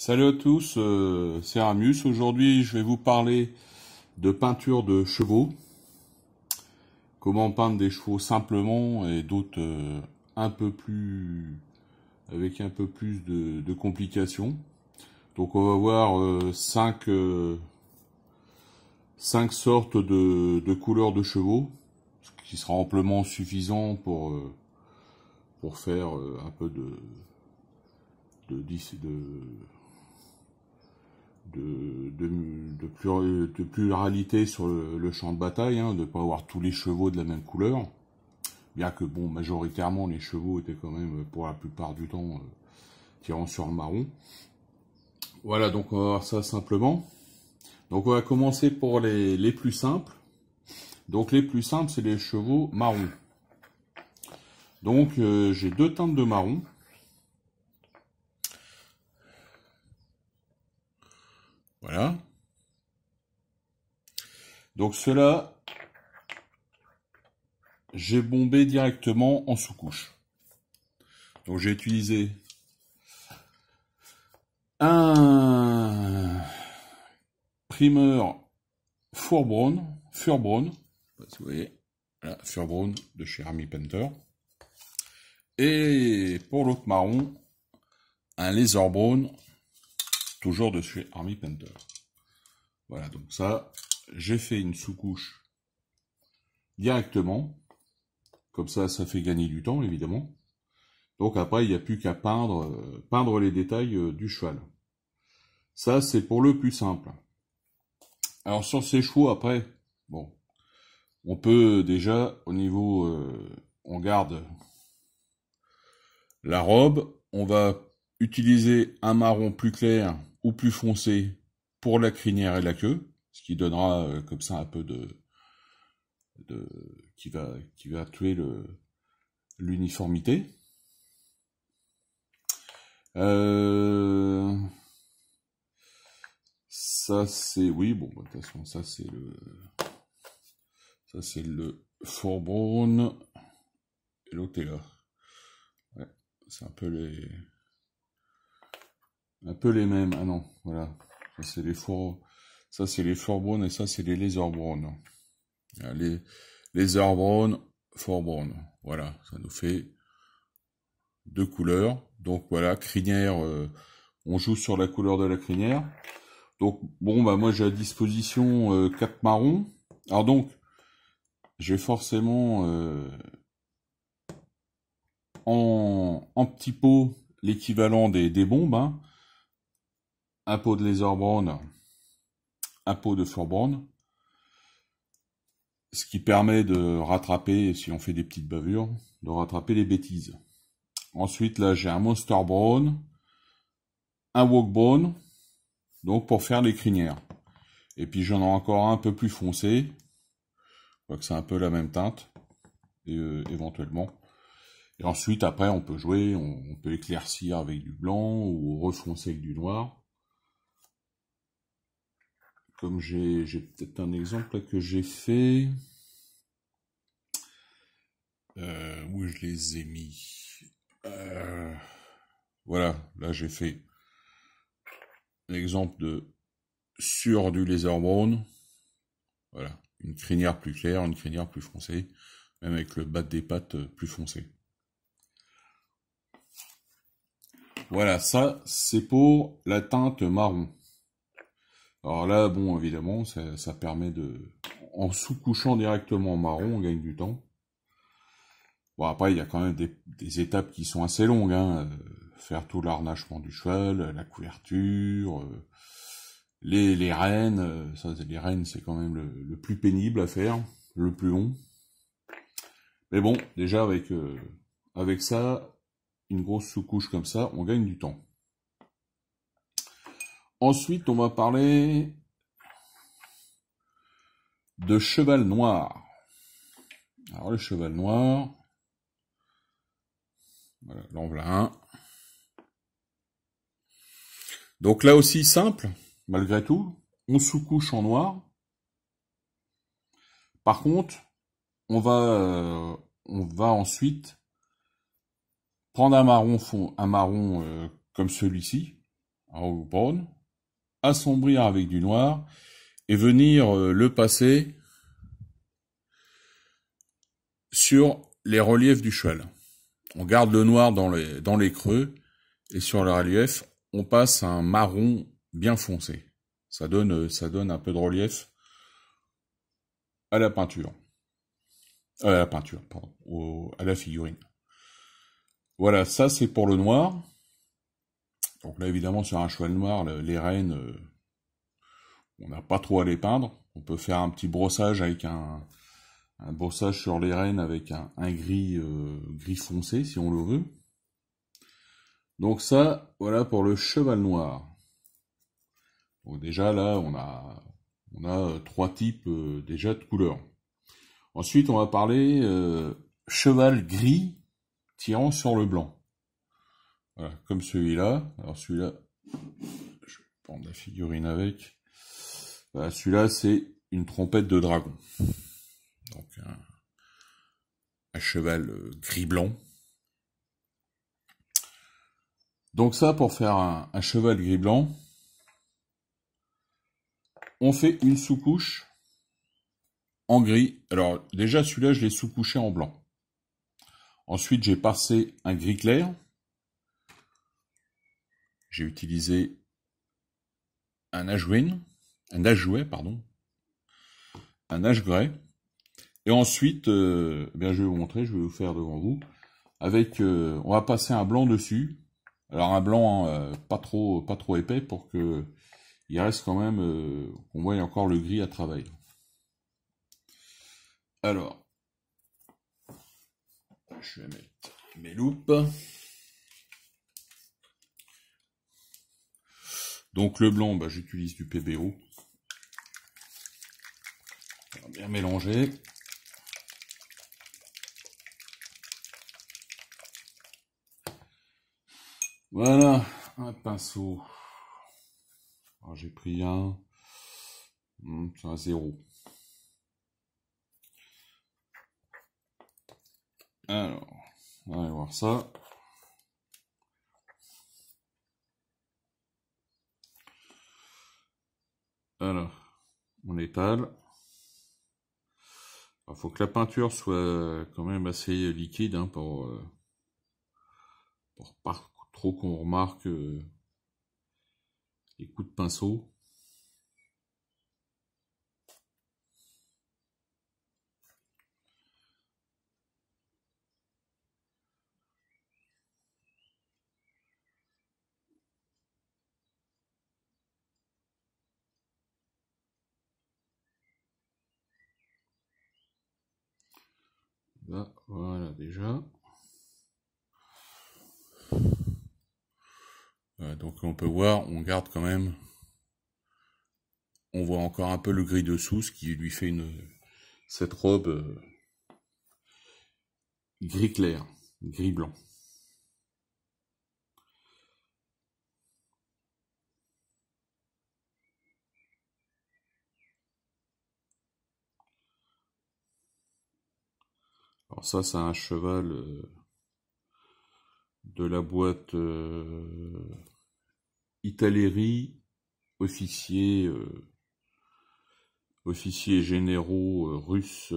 Salut à tous, euh, c'est Ramus. Aujourd'hui, je vais vous parler de peinture de chevaux. Comment peindre des chevaux simplement et d'autres euh, un peu plus avec un peu plus de, complications. Donc on va voir 5 euh, cinq, sortes de, de, couleurs de chevaux, ce qui sera amplement suffisant pour, pour faire un peu de, de, de de, de, pluralité sur le, champ de bataille, hein, de ne pas avoir tous les chevaux de la même couleur, bien que bon, majoritairement les chevaux étaient quand même pour la plupart du temps euh, tirant sur le marron. Voilà, donc on va voir ça simplement. Donc on va commencer pour les, plus simples. Donc les plus simples, c'est les chevaux marron. Donc euh, j'ai deux teintes de marron. Voilà. Donc cela, j'ai bombé directement en sous-couche. Donc j'ai utilisé un primer Furbron, fur brown, vous voyez, fur Furbron de chez Army Painter. Et pour l'autre marron, un Laser Brown toujours de Army Painter. Voilà, donc ça, j'ai fait une sous-couche directement. Comme ça, ça fait gagner du temps, évidemment. Donc après, il n'y a plus qu'à peindre, euh, peindre les détails euh, du cheval. Ça, c'est pour le plus simple. Alors sur ces chevaux, après, bon, on peut déjà, au niveau, euh, on garde la robe, on va utiliser un marron plus clair ou plus foncé pour la crinière et la queue, ce qui donnera euh, comme ça un peu de, qui va qui va tuer le l'uniformité. Euh, ça c'est oui bon de toute façon ça c'est le ça c'est le et l'autre c'est un peu les un peu les mêmes. Ah non, voilà. Ça, c'est les four... Ça, c'est les Forbrown et ça, c'est les Laserbrown. Les Laserbrown, Forbrown. Voilà, ça nous fait deux couleurs. Donc voilà, crinière, euh, on joue sur la couleur de la crinière. Donc bon, bah moi j'ai à disposition euh, quatre marrons. Alors donc, j'ai forcément euh, en, en petit pot l'équivalent des, des bombes. Hein un pot de lesorbone, un pot de fourbonne ce qui permet de rattraper, si on fait des petites bavures, de rattraper les bêtises. Ensuite, là, j'ai un Monster Brown, un Walk Brown, donc pour faire les crinières. Et puis, j'en ai encore un peu plus foncé, que c'est un peu la même teinte, et, euh, éventuellement. Et ensuite, après, on peut jouer, on peut éclaircir avec du blanc ou refoncer avec du noir comme j'ai peut-être un exemple que j'ai fait, euh, où je les ai mis. Euh, voilà, là j'ai fait exemple de sur du laser brown. Voilà, une crinière plus claire, une crinière plus foncée, même avec le bas des pattes euh, plus foncé. Voilà, ça c'est pour la teinte marron. Alors là, bon, évidemment, ça, ça permet de... En sous-couchant directement en marron, on gagne du temps. Bon, après, il y a quand même des, des étapes qui sont assez longues. Hein. Euh, faire tout l'arnachement du cheval, la couverture, euh, les, les rênes. Euh, ça, les rênes, c'est quand même le, plus pénible à faire, le plus long. Mais bon, déjà, avec, avec ça, une grosse sous-couche comme ça, on gagne du temps. Ensuite, on va parler de cheval noir. Alors, le cheval noir, voilà, là, Donc là aussi, simple, malgré tout, on sous-couche en noir. Par contre, on va, euh, on va ensuite prendre un marron un marron euh, comme celui-ci, un brown, assombrir avec du noir et venir euh, le passer sur les reliefs du cheval. On garde le noir dans les, creux et sur le relief, on passe un marron bien foncé. Ça donne, euh, ça donne un peu de relief à la peinture. Euh, à la peinture, à la figurine. Voilà, ça c'est pour le noir. Donc là, évidemment, sur un cheval noir, les rênes, euh, on n'a pas trop à les peindre. On peut faire un petit brossage avec un, brossage sur les rênes avec un, gris, euh, gris foncé, si on le veut. Donc ça, voilà pour le cheval noir. Donc déjà, là, on a, a euh, trois types déjà de couleurs. Ensuite, on va parler cheval gris tirant sur le blanc. Voilà, comme celui-là. Alors celui-là, je vais prendre la figurine avec. Bah, celui-là, c'est une trompette de dragon. Donc un, cheval euh, gris-blanc. Donc ça, pour faire un, cheval gris-blanc, on fait une sous-couche en gris. Alors déjà, celui-là, je l'ai sous-couché en blanc. Ensuite, j'ai passé un gris clair j'ai utilisé un ajouin, un ajouet, pardon, un gray Et ensuite, euh, eh bien, je vais vous montrer, je vais vous faire devant vous. Avec, euh, on va passer un blanc dessus. Alors un blanc hein, euh, pas trop, pas trop épais pour que il reste quand même, qu'on on voit encore le gris à travailler. Alors, je vais mettre mes loupes. Donc le blanc, bah, j'utilise du PBO. bien mélanger. Voilà, un pinceau. Ah, j'ai pris un. Hmm, c'est un zéro. Alors, on va voir ça. Alors, on étale. Il faut que la peinture soit quand même assez liquide hein, euh, pour, pas trop qu'on remarque euh, les coups de pinceau. donc on peut voir, on garde quand même, on voit encore un peu le gris dessous, ce qui lui fait une, cette robe euh, gris clair, gris blanc. Alors ça, c'est un cheval euh, de la boîte euh, Italérie, officiers, officier, euh, officiers généraux russes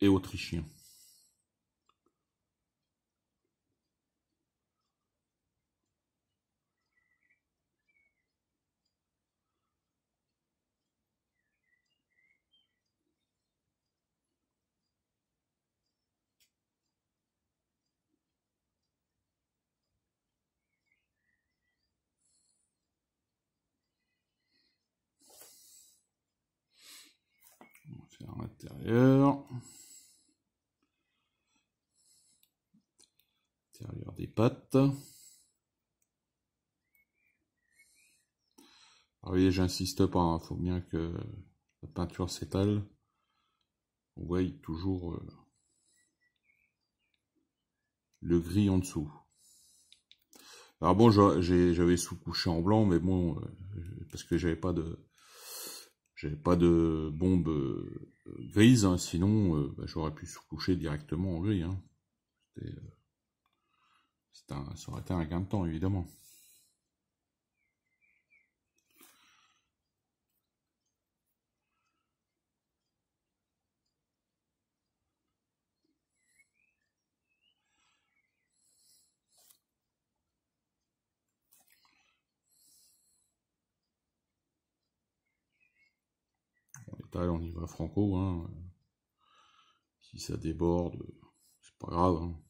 et autrichiens. intérieur. des pattes. Ah oui, j'insiste pas, hein. faut bien que la peinture s'étale. On voit toujours euh, le gris en dessous. Alors bon, j'avais sous-couché en blanc, mais bon, euh, parce que j'avais pas de, j'avais pas de bombe euh, grise, hein, sinon euh, bah, j'aurais pu se coucher directement en gris. Hein. Euh, un, ça aurait été un gain de temps, évidemment. on y va franco, hein. Si ça déborde, c'est pas grave, hein.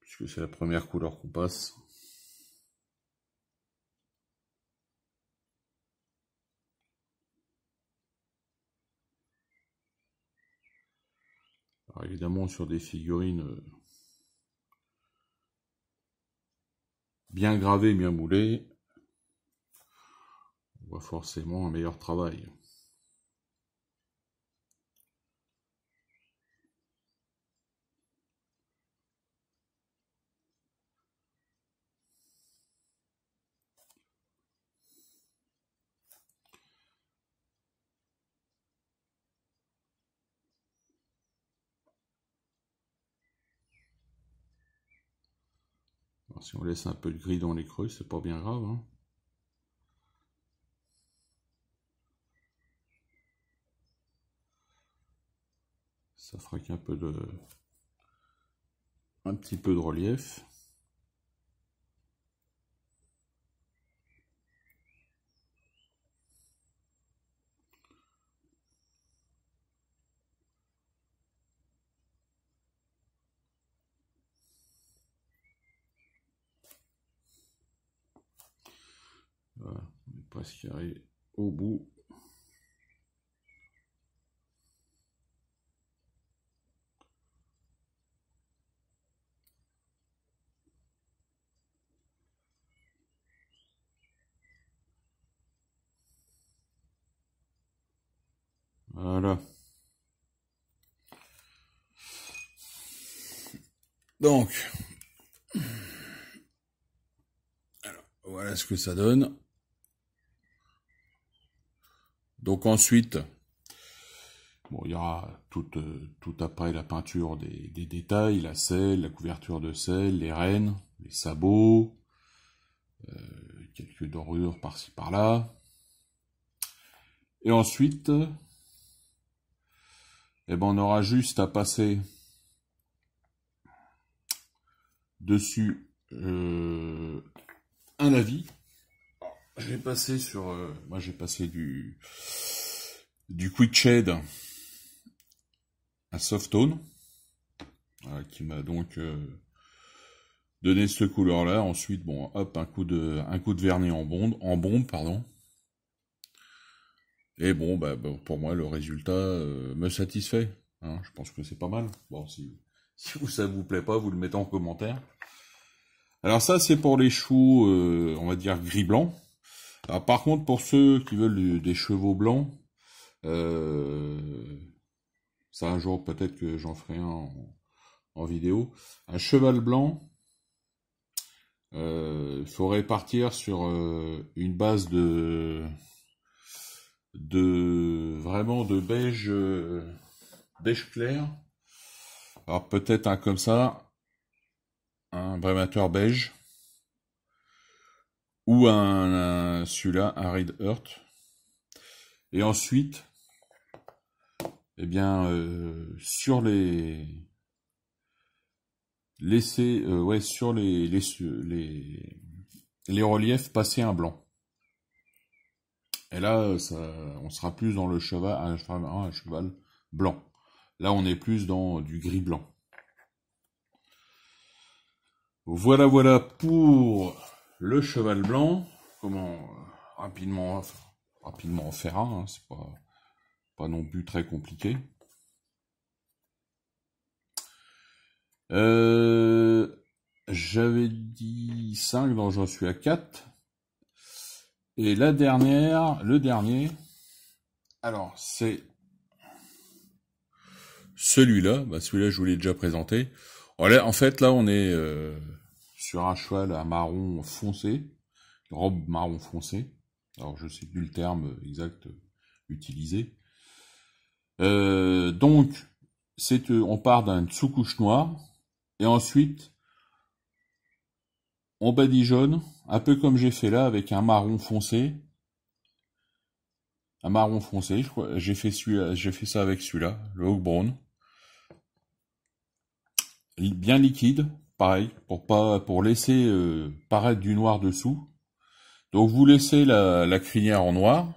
Puisque c'est la première couleur qu'on passe. évidemment, sur des figurines euh, bien gravées, bien moulées, on voit forcément un meilleur travail. si on laisse un peu de gris dans les creux, c'est pas bien grave. Hein. Ça fera qu'un peu de... un petit peu de relief. qui arrive au bout. Voilà. Donc, voilà ce que ça donne. Donc ensuite, bon, il y aura tout, euh, après la peinture des, détails, la selle, la couverture de selle, les rênes, les sabots, euh, quelques dorures par-ci par-là. Et ensuite, eh ben on aura juste à passer dessus euh, un avis. J'ai passé sur, euh, moi j'ai passé du du quick shade à soft tone, euh, qui m'a donc euh, donné cette couleur-là. Ensuite, bon, hop, un coup de un coup de vernis en bombe, en bombe, pardon. Et bon, bah, bah pour moi, le résultat me satisfait. Hein. je pense que c'est pas mal. Bon, si, si vous, ça vous plaît pas, vous le mettez en commentaire. Alors ça, c'est pour les choux, on va dire gris-blanc par contre, pour ceux qui veulent des chevaux blancs, euh, ça un jour peut-être que j'en ferai un en, vidéo. Un cheval blanc, il euh, faudrait partir sur euh, une base de de vraiment de beige beige clair. Alors peut-être un comme ça, un brémateur beige ou un, celui-là, un Red Earth. Et ensuite, eh bien, euh, sur les laisser euh, ouais sur les, les les reliefs passer un blanc. Et là, ça, on sera plus dans le un cheval blanc. Là, on est plus dans du gris blanc. Voilà, voilà pour le cheval blanc, comment euh, rapidement, rapidement en faire un, c'est pas, pas non plus très compliqué. Euh, j'avais dit 5, donc j'en suis à 4. Et la dernière, le dernier, alors c'est celui-là. Bah, celui-là, je vous l'ai déjà présenté. En fait, là, on est... Euh, sur un cheval à marron foncé, robe marron foncé. Alors je ne sais plus le terme exact utilisé. Euh, donc, c'est euh, on part d'un sous-couche noir et ensuite on badigeonne, un peu comme j'ai fait là avec un marron foncé. Un marron foncé, J'ai fait, j'ai fait ça avec celui-là, le Hawk Brown. Bien liquide, pareil, pour pas pour laisser euh, paraître du noir dessous. Donc vous laissez la, crinière en noir,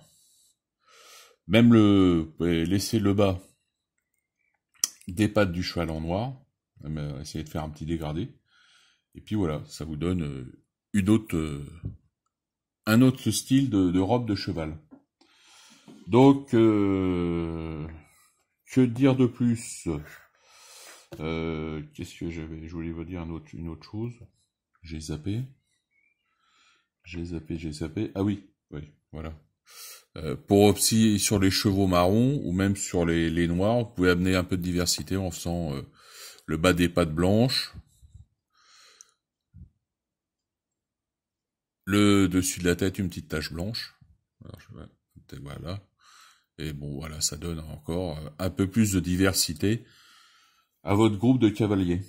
même le laissez le bas des pattes du cheval en noir, euh, essayez de faire un petit dégradé. Et puis voilà, ça vous donne euh, une autre, un autre style de, robe de cheval. Donc, que dire de plus euh, qu'est-ce que j'avais Je voulais vous dire une autre, chose. J'ai zappé. J'ai zappé, j'ai zappé. Ah oui, oui, voilà. Euh, pour aussi sur les chevaux marrons ou même sur les, noirs, vous pouvez amener un peu de diversité en faisant euh, le bas des pattes blanches, le dessus de la tête une petite tache blanche. Voilà. Et bon, voilà, ça donne encore un peu plus de diversité à votre groupe de cavaliers.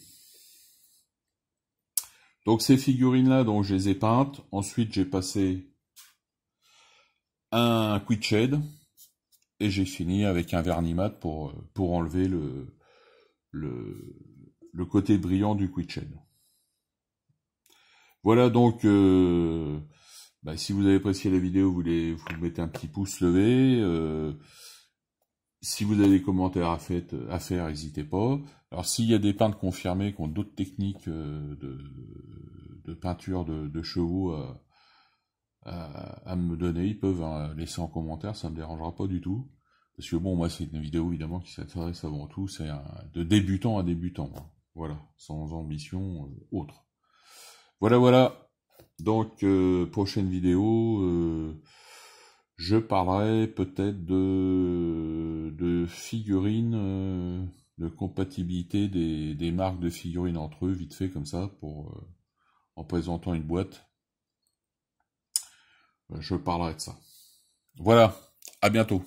Donc ces figurines-là, donc je les ai peintes. Ensuite, j'ai passé un quick shade et j'ai fini avec un vernis mat pour, euh, pour enlever le, le, côté brillant du quick shade. Voilà donc, euh, bah, si vous avez apprécié la vidéo, vous, vous mettez un petit pouce levé. Euh, si vous avez des commentaires à faire, n'hésitez pas. Alors s'il y a des peintres confirmés qui ont d'autres techniques euh, de, peinture de, chevaux euh, euh, à, me donner, ils peuvent hein, laisser en commentaire, ça ne me dérangera pas du tout. Parce que bon, moi c'est une vidéo évidemment qui s'intéresse avant tout, c'est de débutant à débutant. Hein. Voilà, sans ambition autre. Voilà, voilà. Donc, prochaine vidéo, je parlerai peut-être de figurines de compatibilité des, marques de figurines entre eux, vite fait comme ça, pour euh, en présentant une boîte. Euh, je parlerai de ça. Voilà, à bientôt.